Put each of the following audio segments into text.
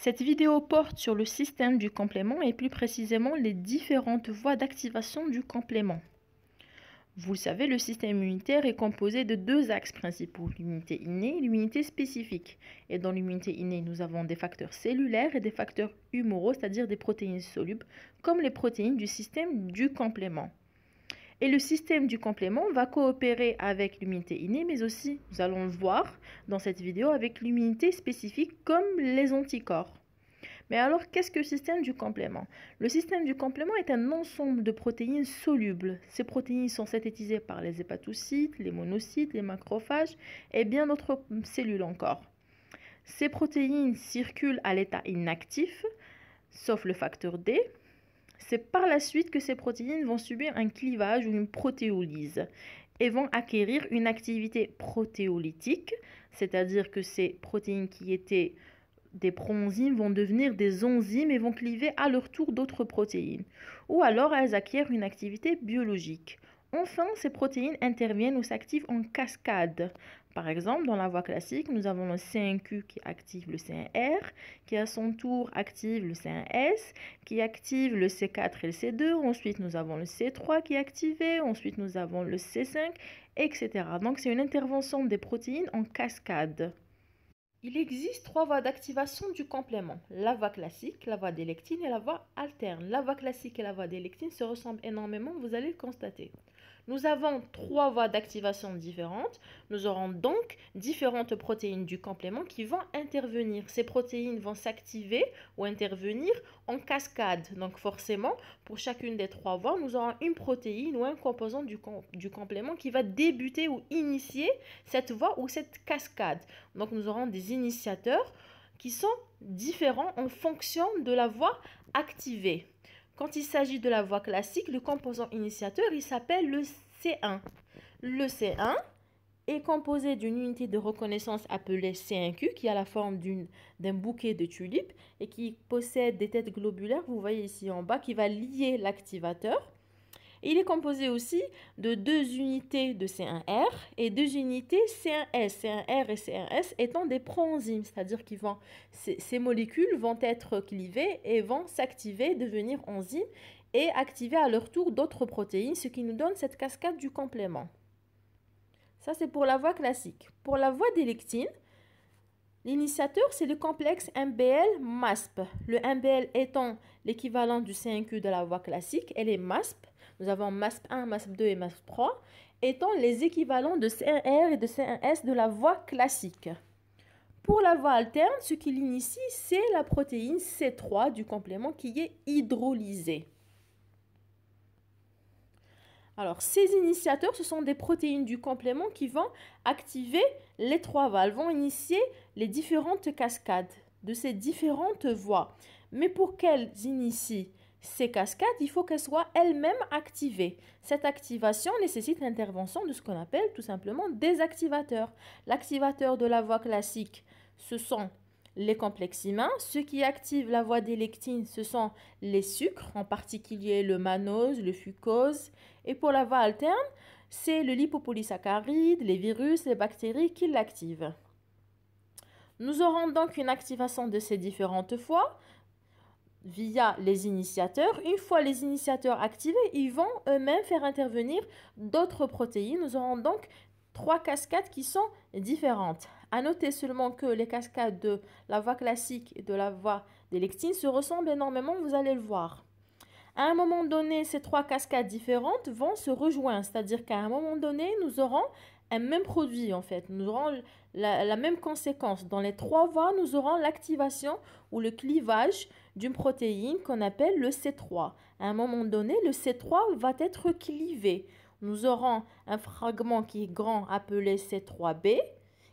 Cette vidéo porte sur le système du complément et plus précisément les différentes voies d'activation du complément. Vous le savez, le système immunitaire est composé de deux axes principaux, l'immunité innée et l'immunité spécifique. Et dans l'immunité innée, nous avons des facteurs cellulaires et des facteurs humoraux, c'est-à-dire des protéines solubles, comme les protéines du système du complément. Et le système du complément va coopérer avec l'immunité innée, mais aussi, nous allons le voir dans cette vidéo, avec l'immunité spécifique comme les anticorps. Mais alors, qu'est-ce que le système du complément Le système du complément est un ensemble de protéines solubles. Ces protéines sont synthétisées par les hépatocytes, les monocytes, les macrophages et bien d'autres cellules encore. Ces protéines circulent à l'état inactif, sauf le facteur D, c'est par la suite que ces protéines vont subir un clivage ou une protéolyse et vont acquérir une activité protéolytique, c'est-à-dire que ces protéines qui étaient des proenzymes vont devenir des enzymes et vont cliver à leur tour d'autres protéines. Ou alors elles acquièrent une activité biologique. Enfin, ces protéines interviennent ou s'activent en cascade. Par exemple, dans la voie classique, nous avons le C1Q qui active le C1R, qui à son tour active le C1S, qui active le C4 et le C2. Ensuite, nous avons le C3 qui est activé. Ensuite, nous avons le C5, etc. Donc, c'est une intervention des protéines en cascade. Il existe trois voies d'activation du complément, la voie classique, la voie des lectines et la voie alterne. La voie classique et la voie des lectines se ressemblent énormément, vous allez le constater. Nous avons trois voies d'activation différentes. Nous aurons donc différentes protéines du complément qui vont intervenir. Ces protéines vont s'activer ou intervenir en cascade. Donc forcément, pour chacune des trois voies, nous aurons une protéine ou un composant du, complément qui va débuter ou initier cette voie ou cette cascade. Donc nous aurons des initiateurs qui sont différents en fonction de la voie activée. Quand il s'agit de la voie classique, le composant initiateur, il s'appelle le C1. Le C1 est composé d'une unité de reconnaissance appelée C1Q qui a la forme d'un bouquet de tulipes et qui possède des têtes globulaires, vous voyez ici en bas, qui va lier l'activateur il est composé aussi de deux unités de C1R et deux unités C1S. C1R et C1S étant des proenzymes, c'est-à-dire que ces molécules vont être clivées et vont s'activer, devenir enzymes et activer à leur tour d'autres protéines, ce qui nous donne cette cascade du complément. Ça, c'est pour la voie classique. Pour la voie des lectines, L'initiateur, c'est le complexe MBL-MASP. Le MBL étant l'équivalent du C1Q de la voie classique et les MASP nous avons MASP 1, MASP 2 et MASP 3 étant les équivalents de CR et de CRS de la voie classique. Pour la voie alterne, ce qui l'initie, c'est la protéine C3 du complément qui est hydrolysée. Alors, ces initiateurs, ce sont des protéines du complément qui vont activer les trois valves, vont initier les différentes cascades de ces différentes voies. Mais pour qu'elles initient ces cascades, il faut qu'elles soient elles-mêmes activées. Cette activation nécessite l'intervention de ce qu'on appelle tout simplement des activateurs. L'activateur de la voie classique, ce sont les complexes humains. Ceux qui activent la voie des lectines, ce sont les sucres, en particulier le manose, le fucose. Et pour la voie alterne, c'est le lipopolysaccharide, les virus, les bactéries qui l'activent. Nous aurons donc une activation de ces différentes voies via les initiateurs. Une fois les initiateurs activés, ils vont eux-mêmes faire intervenir d'autres protéines. Nous aurons donc trois cascades qui sont différentes. À noter seulement que les cascades de la voie classique et de la voie des lectines se ressemblent énormément, vous allez le voir. À un moment donné, ces trois cascades différentes vont se rejoindre, c'est-à-dire qu'à un moment donné, nous aurons un même produit en fait, nous aurons la, la même conséquence. Dans les trois voies, nous aurons l'activation ou le clivage d'une protéine qu'on appelle le C3. À un moment donné, le C3 va être clivé. Nous aurons un fragment qui est grand appelé C3b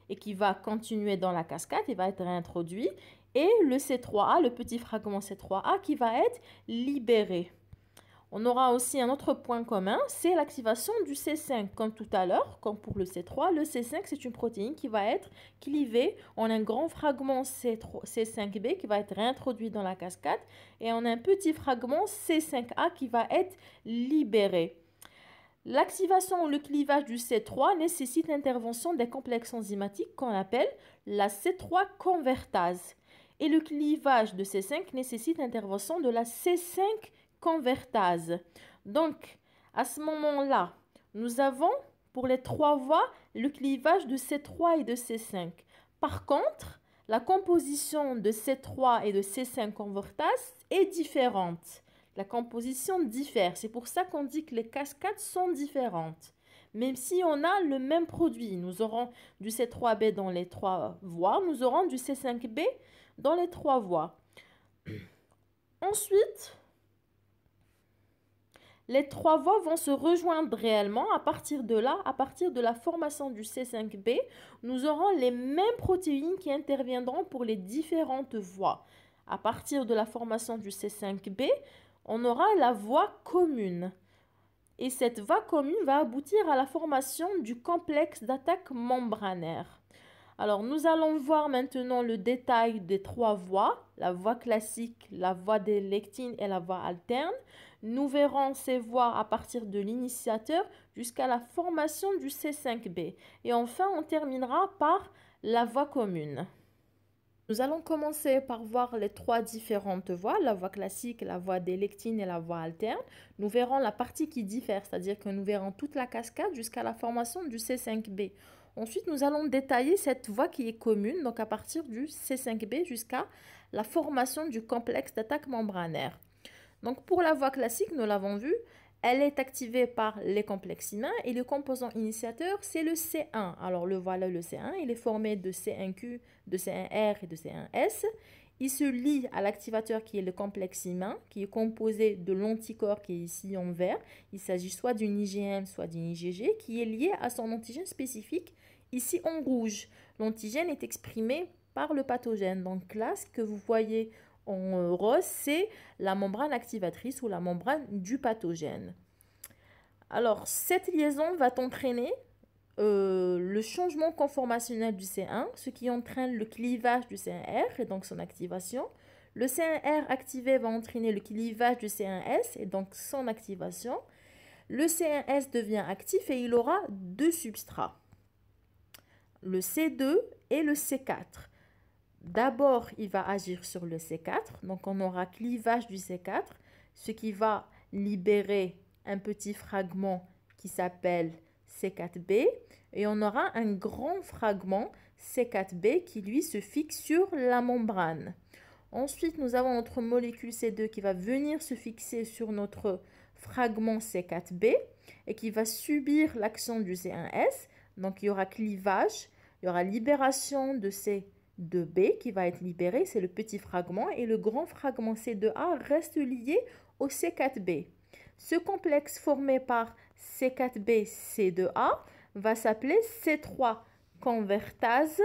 et qui va continuer dans la cascade et va être réintroduit. Et le C3a, le petit fragment C3a qui va être libéré. On aura aussi un autre point commun, c'est l'activation du C5. Comme tout à l'heure, comme pour le C3, le C5, c'est une protéine qui va être clivée en un grand fragment c 5 b qui va être réintroduit dans la cascade et en un petit fragment C5A qui va être libéré. L'activation ou le clivage du C3 nécessite l'intervention des complexes enzymatiques qu'on appelle la C3 convertase. Et le clivage de C5 nécessite l'intervention de la C5 convertase. Donc, à ce moment-là, nous avons pour les trois voies le clivage de C3 et de C5. Par contre, la composition de C3 et de C5 convertase est différente. La composition diffère. C'est pour ça qu'on dit que les cascades sont différentes. Même si on a le même produit, nous aurons du C3B dans les trois voies, nous aurons du C5B dans les trois voies. Ensuite, les trois voies vont se rejoindre réellement. À partir de là, à partir de la formation du C5B, nous aurons les mêmes protéines qui interviendront pour les différentes voies. À partir de la formation du C5B, on aura la voie commune. Et cette voie commune va aboutir à la formation du complexe d'attaque membranaire. Alors, nous allons voir maintenant le détail des trois voies. la voie classique, la voie des lectines et la voie alterne. Nous verrons ces voies à partir de l'initiateur jusqu'à la formation du C5B. Et enfin, on terminera par la voie commune. Nous allons commencer par voir les trois différentes voies, la voie classique, la voie des lectines et la voie alterne. Nous verrons la partie qui diffère, c'est-à-dire que nous verrons toute la cascade jusqu'à la formation du C5B. Ensuite, nous allons détailler cette voie qui est commune, donc à partir du C5B jusqu'à la formation du complexe d'attaque membranaire. Donc pour la voie classique, nous l'avons vu, elle est activée par les complexes humains et le composant initiateur, c'est le C1. Alors le voilà le C1, il est formé de C1Q, de C1R et de C1S. Il se lie à l'activateur qui est le complexe humain, qui est composé de l'anticorps qui est ici en vert. Il s'agit soit d'une IgM, soit d'une IgG, qui est lié à son antigène spécifique, ici en rouge. L'antigène est exprimé par le pathogène. Donc là, ce que vous voyez en euh, rose, c'est la membrane activatrice ou la membrane du pathogène. Alors, cette liaison va t'entraîner... Euh, le changement conformationnel du C1, ce qui entraîne le clivage du C1R et donc son activation. Le C1R activé va entraîner le clivage du C1S et donc son activation. Le C1S devient actif et il aura deux substrats, le C2 et le C4. D'abord, il va agir sur le C4, donc on aura clivage du C4, ce qui va libérer un petit fragment qui s'appelle C4B et on aura un grand fragment C4B qui lui se fixe sur la membrane. Ensuite, nous avons notre molécule C2 qui va venir se fixer sur notre fragment C4B et qui va subir l'action du C1S. Donc, il y aura clivage, il y aura libération de C2B qui va être libéré, c'est le petit fragment, et le grand fragment C2A reste lié au C4B. Ce complexe formé par C4B-C2A va s'appeler C3 convertase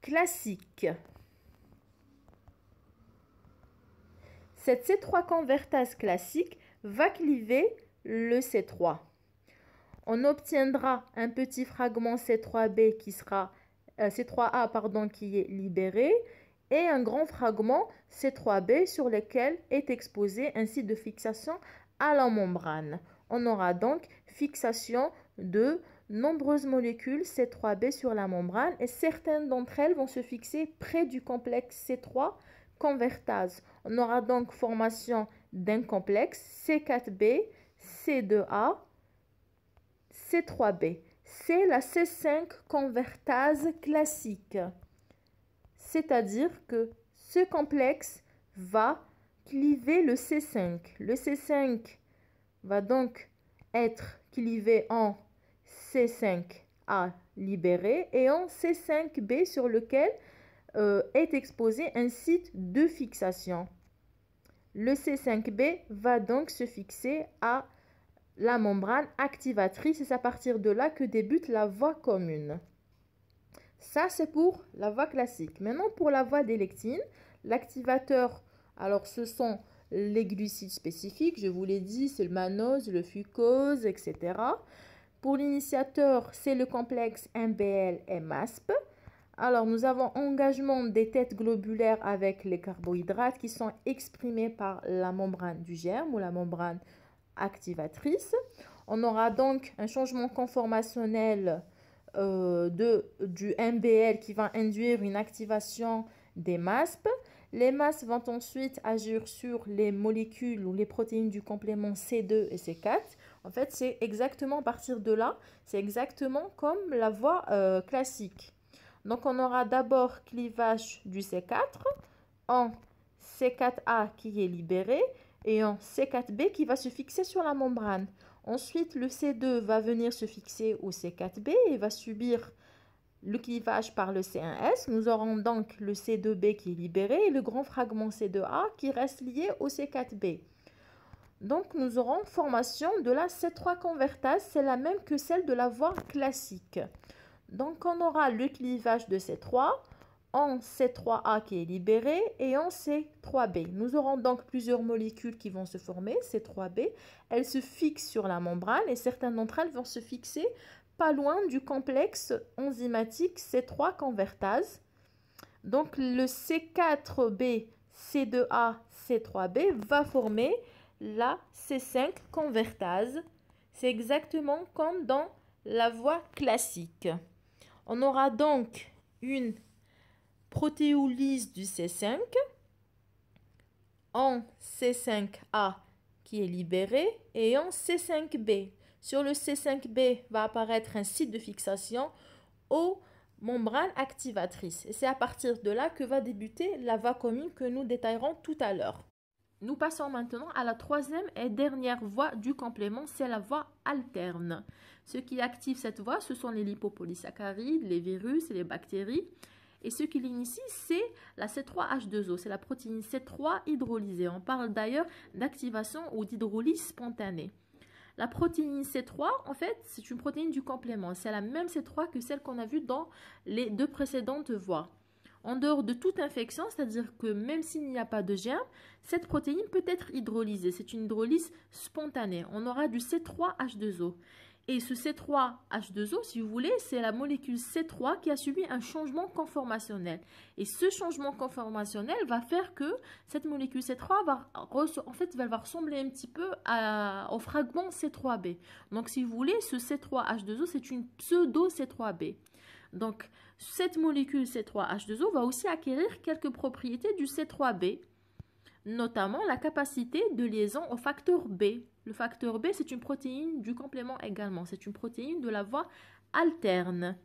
classique. Cette C3 convertase classique va cliver le C3. On obtiendra un petit fragment C3B qui sera euh, C3A pardon qui est libéré et un grand fragment C3B sur lequel est exposé un site de fixation la membrane. On aura donc fixation de nombreuses molécules C3B sur la membrane et certaines d'entre elles vont se fixer près du complexe C3 convertase. On aura donc formation d'un complexe C4B, C2A, C3B. C'est la C5 convertase classique. C'est-à-dire que ce complexe va cliver le C5. Le C5 va donc être clivé en C5A libéré et en C5B sur lequel euh, est exposé un site de fixation. Le C5B va donc se fixer à la membrane activatrice et c'est à partir de là que débute la voie commune. Ça, c'est pour la voie classique. Maintenant, pour la voie des lectines, l'activateur alors ce sont les glucides spécifiques, je vous l'ai dit, c'est le manose, le fucose, etc. Pour l'initiateur, c'est le complexe MBL-MASP. Alors, nous avons engagement des têtes globulaires avec les carbohydrates qui sont exprimés par la membrane du germe ou la membrane activatrice. On aura donc un changement conformationnel euh, du MBL qui va induire une activation des MASP. Les masses vont ensuite agir sur les molécules ou les protéines du complément C2 et C4. En fait, c'est exactement à partir de là, c'est exactement comme la voie euh, classique. Donc, on aura d'abord clivage du C4 en C4A qui est libéré et en C4B qui va se fixer sur la membrane. Ensuite, le C2 va venir se fixer au C4B et va subir le clivage par le C1S, nous aurons donc le C2B qui est libéré et le grand fragment C2A qui reste lié au C4B. Donc nous aurons formation de la C3 convertase, c'est la même que celle de la voie classique. Donc on aura le clivage de C3 en C3A qui est libéré et en C3B. Nous aurons donc plusieurs molécules qui vont se former, C3B. Elles se fixent sur la membrane et certaines d'entre elles vont se fixer pas loin du complexe enzymatique C3 convertase. Donc le C4B, C2A, C3B va former la C5 convertase. C'est exactement comme dans la voie classique. On aura donc une protéolyse du C5 en C5A qui est libérée et en C5B sur le C5B va apparaître un site de fixation aux membranes activatrices. Et c'est à partir de là que va débuter la voie commune que nous détaillerons tout à l'heure. Nous passons maintenant à la troisième et dernière voie du complément, c'est la voie alterne. Ce qui active cette voie, ce sont les lipopolysaccharides, les virus et les bactéries. Et ce qui l'initie, c'est la C3H2O, c'est la protéine C3 hydrolysée. On parle d'ailleurs d'activation ou d'hydrolyse spontanée. La protéine C3, en fait, c'est une protéine du complément. C'est la même C3 que celle qu'on a vue dans les deux précédentes voies. En dehors de toute infection, c'est-à-dire que même s'il n'y a pas de germe, cette protéine peut être hydrolysée. C'est une hydrolyse spontanée. On aura du C3H2O. Et ce C3H2O, si vous voulez, c'est la molécule C3 qui a subi un changement conformationnel. Et ce changement conformationnel va faire que cette molécule C3 va, en fait, va ressembler un petit peu à, au fragment C3B. Donc, si vous voulez, ce C3H2O, c'est une pseudo-C3B. Donc, cette molécule C3H2O va aussi acquérir quelques propriétés du C3B notamment la capacité de liaison au facteur B. Le facteur B, c'est une protéine du complément également, c'est une protéine de la voie alterne.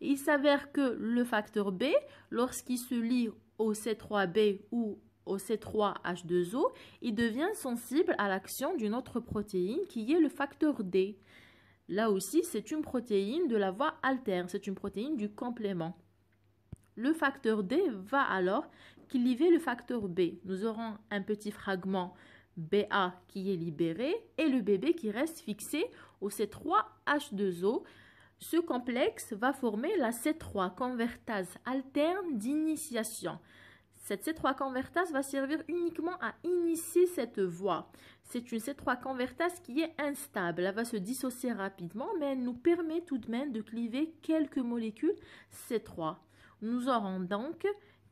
Il s'avère que le facteur B, lorsqu'il se lie au C3B ou au C3H2O, il devient sensible à l'action d'une autre protéine qui est le facteur D. Là aussi, c'est une protéine de la voie alterne, c'est une protéine du complément. Le facteur D va alors Cliver le facteur B. Nous aurons un petit fragment BA qui est libéré et le bébé qui reste fixé au C3H2O. Ce complexe va former la C3 convertase alterne d'initiation. Cette C3 convertase va servir uniquement à initier cette voie. C'est une C3 convertase qui est instable. Elle va se dissocier rapidement, mais elle nous permet tout de même de cliver quelques molécules C3. Nous aurons donc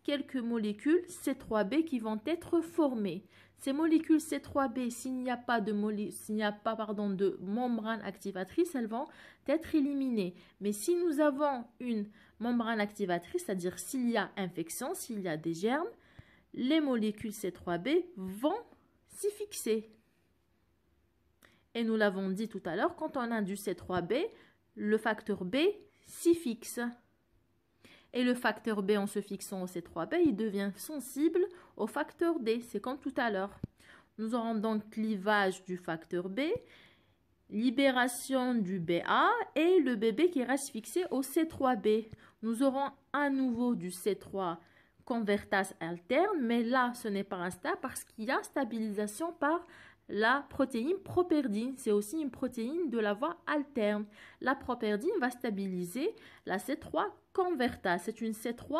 quelques molécules C3B qui vont être formées. Ces molécules C3B, s'il n'y a pas, de, s'il n'y a pas pardon, de membrane activatrice, elles vont être éliminées. Mais si nous avons une membrane activatrice, c'est-à-dire s'il y a infection, s'il y a des germes, les molécules C3B vont s'y fixer. Et nous l'avons dit tout à l'heure, quand on a du C3B, le facteur B s'y fixe et le facteur B en se fixant au C3B, il devient sensible au facteur D. C'est comme tout à l'heure. Nous aurons donc clivage du facteur B, libération du BA et le bébé qui reste fixé au C3B. Nous aurons à nouveau du C3 convertase alterne, mais là ce n'est pas un parce qu'il y a stabilisation par la protéine properdine. C'est aussi une protéine de la voie alterne. La properdine va stabiliser la C3 c'est une C3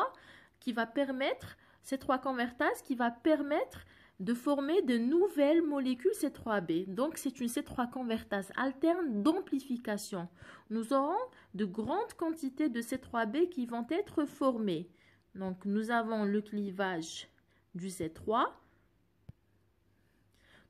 qui va permettre, C3 convertase qui va permettre de former de nouvelles molécules C3B. Donc, c'est une C3 convertase alterne d'amplification. Nous aurons de grandes quantités de C3B qui vont être formées. Donc, nous avons le clivage du C3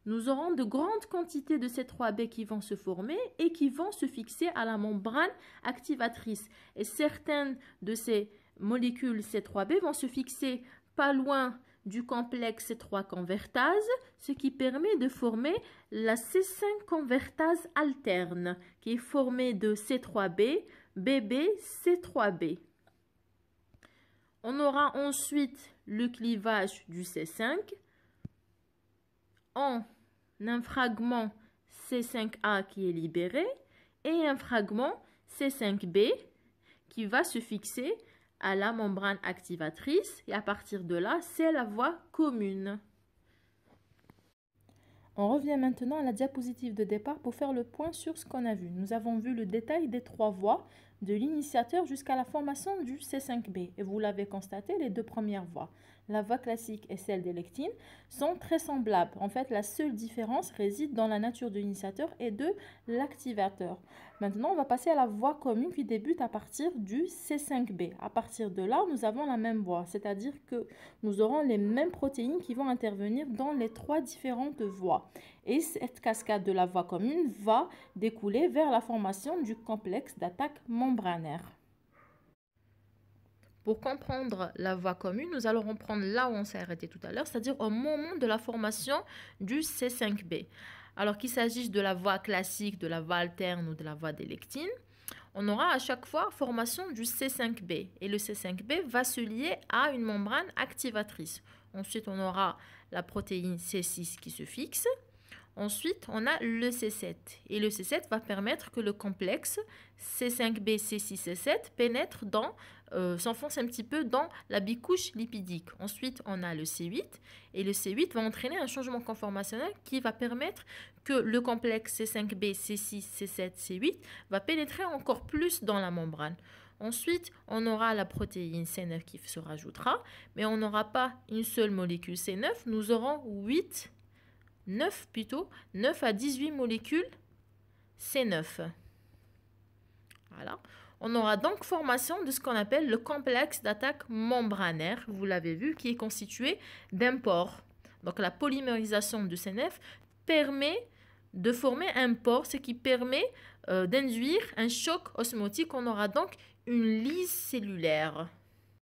nous aurons de grandes quantités de c 3B qui vont se former et qui vont se fixer à la membrane activatrice. Et certaines de ces molécules C3B vont se fixer pas loin du complexe C3 convertase, ce qui permet de former la C5 convertase alterne, qui est formée de C3B, BB, C3B. On aura ensuite le clivage du C5 en un fragment C5A qui est libéré et un fragment C5B qui va se fixer à la membrane activatrice et à partir de là, c'est la voie commune. On revient maintenant à la diapositive de départ pour faire le point sur ce qu'on a vu. Nous avons vu le détail des trois voies de l'initiateur jusqu'à la formation du C5B. Et vous l'avez constaté, les deux premières voies la voie classique et celle des lectines, sont très semblables. En fait, la seule différence réside dans la nature de l'initiateur et de l'activateur. Maintenant, on va passer à la voie commune qui débute à partir du C5B. À partir de là, nous avons la même voie, c'est-à-dire que nous aurons les mêmes protéines qui vont intervenir dans les trois différentes voies. Et cette cascade de la voie commune va découler vers la formation du complexe d'attaque membranaire. Pour comprendre la voie commune, nous allons reprendre là où on s'est arrêté tout à l'heure, c'est-à-dire au moment de la formation du C5B. Alors qu'il s'agisse de la voie classique, de la voie alterne ou de la voie délectine, on aura à chaque fois formation du C5B. Et le C5B va se lier à une membrane activatrice. Ensuite, on aura la protéine C6 qui se fixe. Ensuite, on a le C7. Et le C7 va permettre que le complexe C5b, C6, C7 pénètre dans, euh, s'enfonce un petit peu dans la bicouche lipidique. Ensuite, on a le C8. Et le C8 va entraîner un changement conformationnel qui va permettre que le complexe C5b, C6, C7, C8 va pénétrer encore plus dans la membrane. Ensuite, on aura la protéine C9 qui se rajoutera, mais on n'aura pas une seule molécule C9, nous aurons 8 9 plutôt, 9 à 18 molécules C9. Voilà. On aura donc formation de ce qu'on appelle le complexe d'attaque membranaire, vous l'avez vu, qui est constitué d'un pore. Donc la polymérisation de C9 permet de former un port, ce qui permet euh, d'induire un choc osmotique. On aura donc une lyse cellulaire.